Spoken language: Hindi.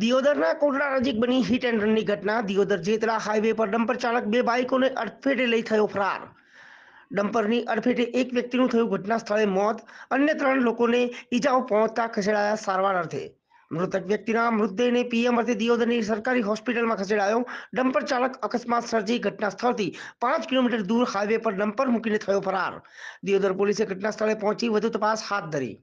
दियोदर नजीक बनी हिट एंड रन घटना दियोदर जेतरा हाईवे पर डंपर चालक बे बाइकों ने अड़फेटे लई थयो फरार डंपर अड़फेटे एक व्यक्ति घटना स्थले मौत अन्य त्रण लोगों ने इजाओ पहुंचता खसेड़ाया सारवार मृतक व्यक्ति मृतदेह ने पीएम अर्थे दियोदर ने सरकारी हॉस्पिटल में खसेड़ायो डंपर चालक अकस्मात सर्जी घटना स्थल थी 5 किलोमीटर दूर हाईवे पर डम्पर मुकीने थयो फरार दियोदर पुलिस घटना स्थले पहुंची वधु तपास हाथ धरी